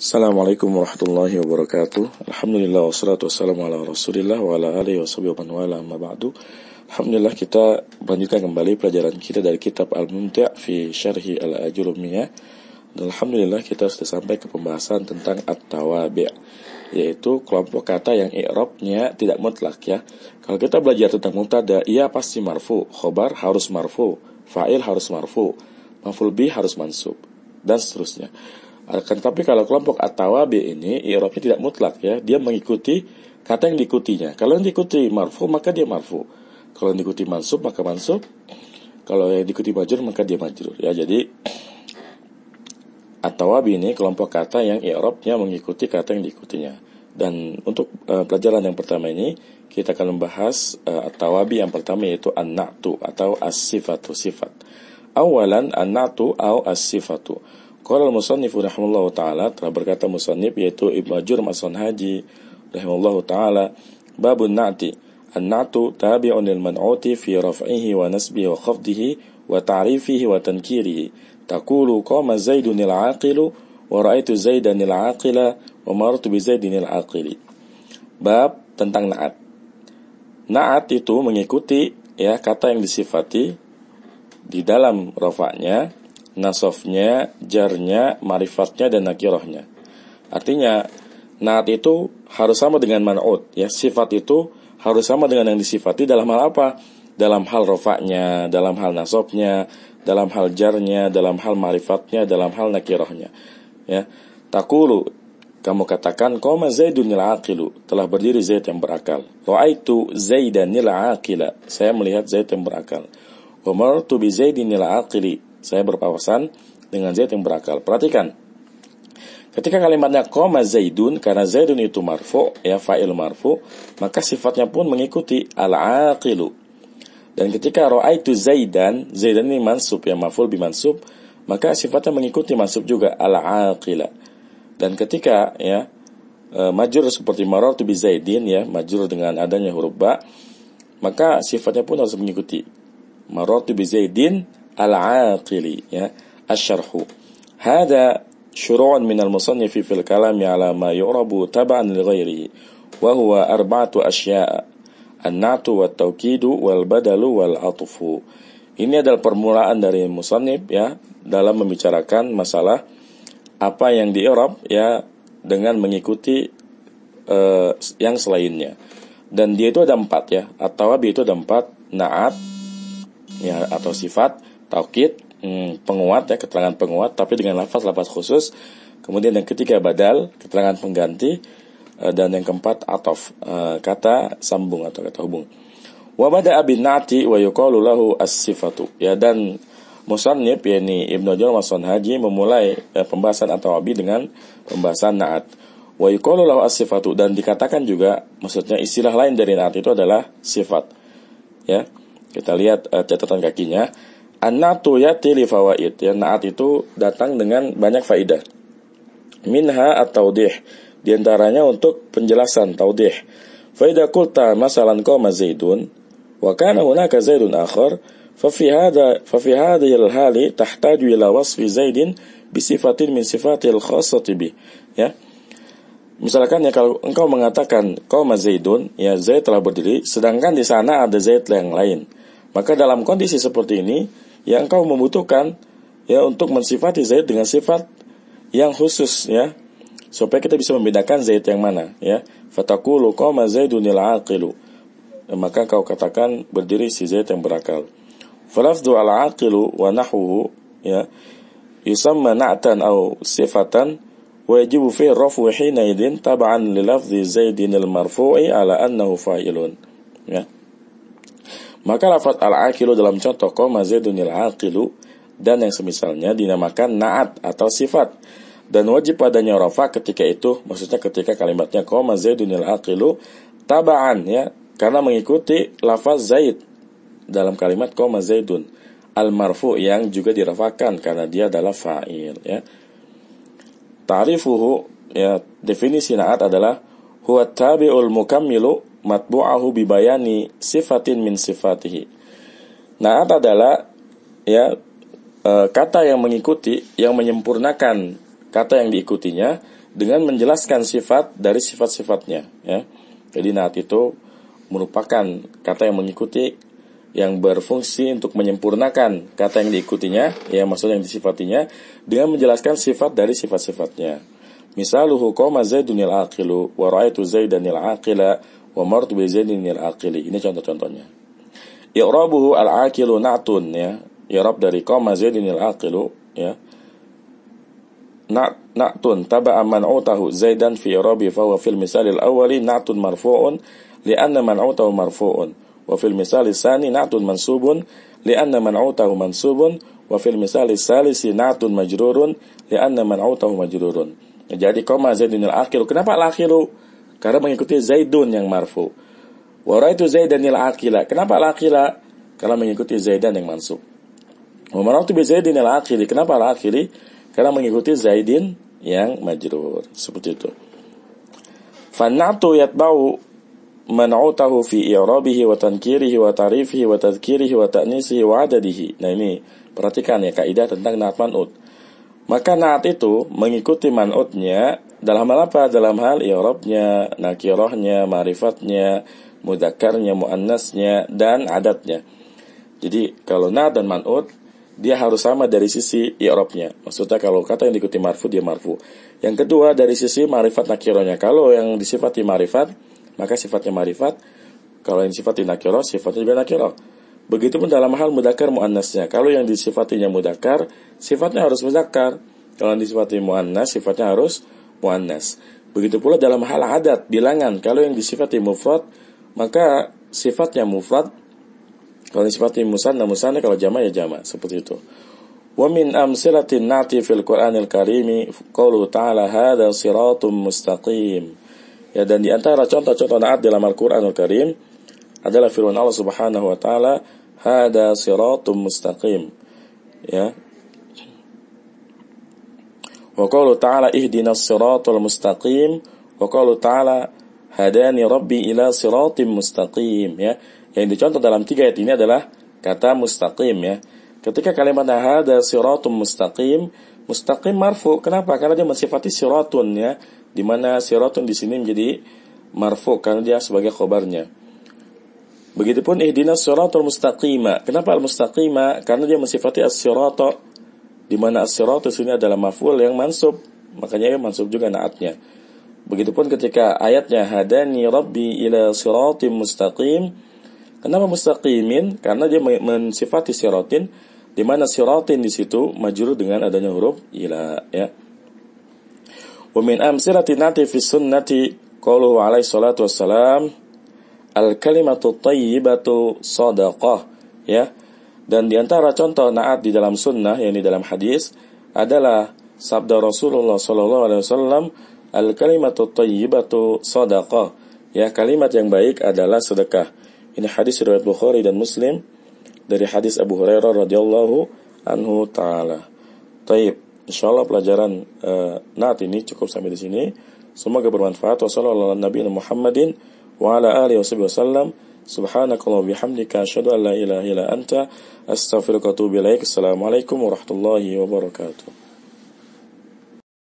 Assalamualaikum warahmatullahi wabarakatuh Alhamdulillah wassalatu wassalamu ala rasulillah wa ala alihi wa sahbihi wa ala amma ba'du Alhamdulillah kita melanjutkan kembali pelajaran kita dari kitab Al-Mumti' fi syarhi al-ajurumiyah Dan Alhamdulillah kita sudah sampai ke pembahasan tentang at-tawabi' Yaitu kelompok kata yang i'rabnya tidak mutlak ya Kalau kita belajar tentang mubtada, ia pasti marfu Khobar harus marfu, fa'il harus marfu Maful bi harus mansub Dan seterusnya akan tapi kalau kelompok atawabi ini irofnya tidak mutlak ya, dia mengikuti kata yang diikutinya. Kalau yang diikuti marfu maka dia marfu. Kalau yang diikuti mansub maka mansub. Kalau yang diikuti majur maka dia majur. Ya jadi atawabi ini kelompok kata yang irofnya mengikuti kata yang diikutinya. Dan untuk uh, pelajaran yang pertama ini kita akan membahas uh, eh, atawabi yang pertama yaitu an-na'tu atau as-sifatu sifat. Awalan an-na'tu au as-sifatu. as sifatu sifat awalan an natu atau as sifatu as Qala al-musannif rahimallahu taala telah berkata musannif yaitu Ibnu Jurm Masan Haji rahimallahu taala babun na'ti an-na'tu tabi'un lil man'uti fi raf'ihi wa nasbihi wa khafdihi wa ta'rifihi wa tankirihi taqulu qama zaidun al aqil wa ra'aitu zaidan al-aqila wa marartu bi zaidin al-aqili bab tentang na'at na'at itu mengikuti ya kata yang disifati di dalam rafa'nya nasofnya, jarnya, marifatnya, dan nakirohnya. Artinya, naat itu harus sama dengan man'ud. Ya. Sifat itu harus sama dengan yang disifati dalam hal apa? Dalam hal rofaknya, dalam hal nasofnya, dalam hal jarnya, dalam hal marifatnya, dalam hal nakirohnya. Ya. Takulu, kamu katakan, Koma Zaidun aqilu, telah berdiri Zaid yang berakal. Ra'aitu Zaidan aqila, saya melihat Zaid yang berakal. Umar tu bi Zaidin aqili, saya berpawasan dengan Zaid yang berakal. Perhatikan. Ketika kalimatnya koma Zaidun karena Zaidun itu marfu ya fa'il marfu, maka sifatnya pun mengikuti al-aqilu. Dan ketika itu Zaidan, Zaidan ini mansub ya maful bimansub, maka sifatnya mengikuti mansub juga al-aqila. Dan ketika ya e, majur seperti marartu bi zaidin ya majur dengan adanya huruf ba maka sifatnya pun harus mengikuti marartu bi zaidin al-aqili ya asyarhu hada syuru'an min al-musannif fi kalami ala ma yu'rabu tab'an li ghairi wa huwa arba'atu asya' an-natu wa tawkidu wal badalu wal atfu ini adalah permulaan dari musannif ya dalam membicarakan masalah apa yang di Arab ya dengan mengikuti uh, yang selainnya dan dia itu ada empat ya atau dia itu ada empat naat ya atau sifat taukid hmm, penguat ya keterangan penguat tapi dengan lafaz-lafaz khusus kemudian yang ketiga badal keterangan pengganti eh, dan yang keempat atof eh, kata sambung atau kata hubung wa bada abin na'ti wa yuqalu lahu as-sifatu ya dan musannif yakni Ibnu jalal Mason Haji memulai eh, pembahasan atau abi dengan pembahasan na'at wa yuqalu lahu as-sifatu dan dikatakan juga maksudnya istilah lain dari na'at itu adalah sifat ya kita lihat eh, catatan kakinya An-na'tu yati li fawaid. Ya, na'at itu datang dengan banyak faidah. Minha at-taudih. Di antaranya untuk penjelasan taudih. Faidah kulta masalan kau Zaidun wa kana hunaka Zaidun akhar fa fi hadha fa fi hali tahtaju ila wasfi Zaidin bi sifatin min sifatil khassati Ya. Misalkan ya kalau engkau mengatakan kau Zaidun, ya Zaid telah berdiri, sedangkan di sana ada Zaid yang lain. Maka dalam kondisi seperti ini, yang kau membutuhkan ya untuk mensifati zaid dengan sifat yang khusus ya supaya kita bisa membedakan zaid yang mana ya fatakulu qama zaidun aqilu maka kau katakan berdiri si zaid yang berakal falafdu al aqilu wa nahwuhu ya yusamma na'tan au sifatan ويجب فيه الرفع حينئذ تبعا للفظ زيد ala ala أنه ya yeah. Maka lafaz al-aqilu dalam contoh koma al aqilu dan yang semisalnya dinamakan naat atau sifat. Dan wajib padanya rafa ketika itu, maksudnya ketika kalimatnya koma al aqilu tabaan ya, karena mengikuti lafaz zaid dalam kalimat koma zaidun al-marfu yang juga dirafakan karena dia adalah fa'il ya. Ta'rifuhu ya definisi naat adalah huwa tabi'ul mukammilu matbu'ahu bibayani sifatin min sifatihi. Naat adalah ya e, kata yang mengikuti yang menyempurnakan kata yang diikutinya dengan menjelaskan sifat dari sifat-sifatnya ya. Jadi naat itu merupakan kata yang mengikuti yang berfungsi untuk menyempurnakan kata yang diikutinya ya maksudnya yang disifatinya dengan menjelaskan sifat dari sifat-sifatnya. Misaluhu qoma Zaidunil aqilu wa ra'aitu Zaidanil aqila wa mart bi zaidinil aqili. Ini contoh-contohnya. I'rabuhu al-aqilu na'tun ya. I'rab dari qama zaidinil aqilu ya. Na na'tun taba'a man'utahu zaidan fi i'rabi fa huwa fil misalil awwali na'tun marfu'un li'anna man'utahu marfu'un wa fil misalil tsani na'tun mansubun li'anna man'utahu mansubun wa fil misalil tsalisi na'tun majrurun li'anna man'utahu majrurun. Jadi qama zaidinil aqilu. Kenapa al-aqilu? karena mengikuti Zaidun yang marfu. Wara itu Zaidan akila. Kenapa al akila? Karena mengikuti Zaidan yang mansub. itu bi Zaidin il akili. Kenapa al akili? Karena mengikuti Zaidin yang majrur. Seperti itu. Fanatu yatba'u man'utahu fi i'rabihi wa tankirihi wa tarifihi wa tadhkirihi wa ta'nisihi wa adadihi. Nah ini perhatikan ya kaidah tentang na'at man'ut. Maka na'at itu mengikuti man'utnya dalam hal apa? Dalam hal i'rabnya, nakirahnya, marifatnya, mudakarnya, muannasnya dan adatnya. Jadi kalau na dan man'ud dia harus sama dari sisi i'rabnya. Maksudnya kalau kata yang diikuti marfu dia marfu. Yang kedua dari sisi marifat nakirohnya. Kalau yang disifati marifat maka sifatnya marifat. Kalau yang disifati nakiroh sifatnya juga nakiroh. Begitupun dalam hal mudakar muannasnya. Kalau yang disifatinya mudakar, sifatnya harus mudakar. Kalau yang disifati muannas, sifatnya harus muannas. Begitu pula dalam hal adat, bilangan, kalau yang disifati mufrad, maka sifatnya mufrad, kalau sifatnya musanna musanna, kalau jama ya jama, seperti itu. Wa min silatin na'ti fil Qur'anil Karimi kalu ta'ala hadza siratum mustaqim. Ya dan di antara contoh-contoh naat dalam Al-Qur'anul Karim adalah firman Allah Subhanahu wa taala hadza siratum mustaqim. Ya, Wa qawlu ta'ala ihdinas siratal mustaqim wa ta'ala hadani rabbi ila siratim mustaqim ya. Yang dicontoh dalam tiga ayat ini adalah kata mustaqim ya. Ketika kalimat hada siratum mustaqim, mustaqim marfu. Kenapa? Karena dia mensifati siratun ya. Di mana siratun di sini menjadi marfu karena dia sebagai khobarnya. Begitupun ihdina siratul mustaqima. Kenapa al-mustaqima? Karena dia mensifati as-sirata di mana asyirat di ini adalah maf'ul yang mansub, makanya ya mansub juga naatnya. Begitupun ketika ayatnya hadani rabbi ila siratim mustaqim. Kenapa mustaqimin? Karena dia mensifati siratin di mana siratin di situ majuru dengan adanya huruf ila ya. Wa min amsilati nati fi sunnati qauluhu alaihi salatu wassalam al kalimatu tayyibatu sadaqah ya dan diantara contoh naat di dalam sunnah, yang di dalam hadis, adalah sabda Rasulullah SAW Alaihi Wasallam, al kalimatu tayyibatu sadaqah. Ya, kalimat yang baik adalah sedekah. Ini hadis riwayat Bukhari dan Muslim dari hadis Abu Hurairah radhiyallahu anhu taala. Taib. Insyaallah pelajaran uh, naat ini cukup sampai di sini. Semoga bermanfaat. Wassalamualaikum warahmatullahi wabarakatuh. Subhanakallahumma bihamdika asyhadu an la ilaha illa anta astaghfiruka wa atubu warahmatullahi wabarakatuh.